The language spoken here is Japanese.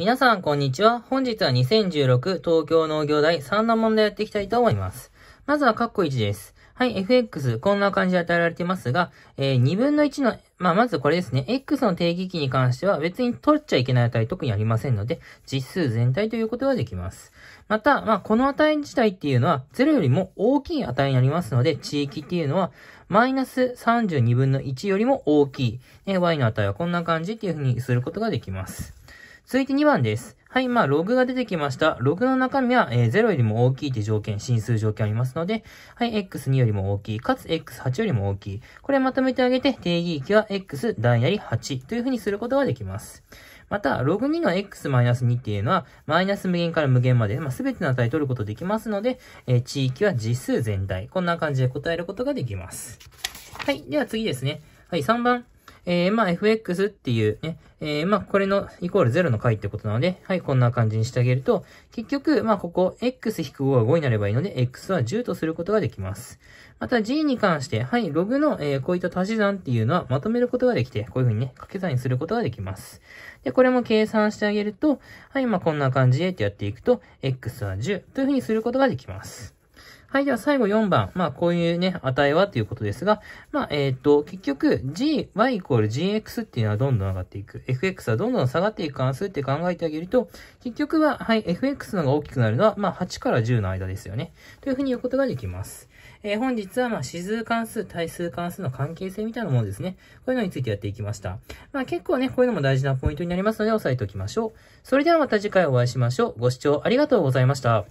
皆さん、こんにちは。本日は2016東京農業大3の問題やっていきたいと思います。まずは、カッコ1です。はい、fx、こんな感じで与えられていますが、えー、2分の1の、まあ、まずこれですね、x の定義期に関しては別に取っちゃいけない値特にありませんので、実数全体ということができます。また、まあ、この値自体っていうのは、0よりも大きい値になりますので、地域っていうのは、マイナス32分の1よりも大きい、ね、y の値はこんな感じっていうふうにすることができます。続いて2番です。はい、まあ、ログが出てきました。ログの中身は、えー、0よりも大きいって条件、進数条件ありますので、はい、x2 よりも大きい、かつ x8 よりも大きい。これまとめてあげて、定義域は x 段やり8というふうにすることができます。また、ログ2の x-2 っていうのは、マイナス無限から無限まで、まあ、すべての値取ることできますので、えー、地域は実数全体。こんな感じで答えることができます。はい、では次ですね。はい、3番。えー、まあ、fx っていうね、えー、まあ、これのイコール0の解ってことなので、はい、こんな感じにしてあげると、結局、まあ、ここ、x-5 は5になればいいので、x は10とすることができます。また、g に関して、はい、ログの、えー、こういった足し算っていうのはまとめることができて、こういうふうにね、掛け算にすることができます。で、これも計算してあげると、はい、まあ、こんな感じでってやっていくと、x は10というふうにすることができます。はい、では最後4番。まあ、こういうね、値はということですが、まあ、えっ、ー、と、結局、g, y イコール gx っていうのはどんどん上がっていく。fx はどんどん下がっていく関数って考えてあげると、結局は、はい、fx の方が大きくなるのは、まあ、8から10の間ですよね。というふうに言うことができます。えー、本日は、まあ、指数関数、対数関数の関係性みたいなものですね。こういうのについてやっていきました。まあ、結構ね、こういうのも大事なポイントになりますので、押さえておきましょう。それではまた次回お会いしましょう。ご視聴ありがとうございました。